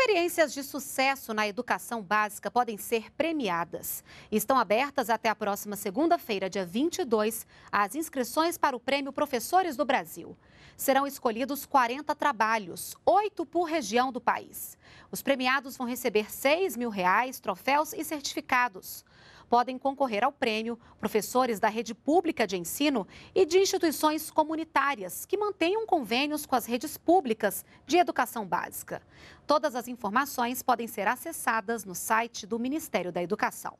Experiências de sucesso na educação básica podem ser premiadas. Estão abertas até a próxima segunda-feira, dia 22, as inscrições para o Prêmio Professores do Brasil. Serão escolhidos 40 trabalhos, oito por região do país. Os premiados vão receber 6 mil reais, troféus e certificados. Podem concorrer ao prêmio professores da rede pública de ensino e de instituições comunitárias que mantenham convênios com as redes públicas de educação básica. Todas as informações podem ser acessadas no site do Ministério da Educação.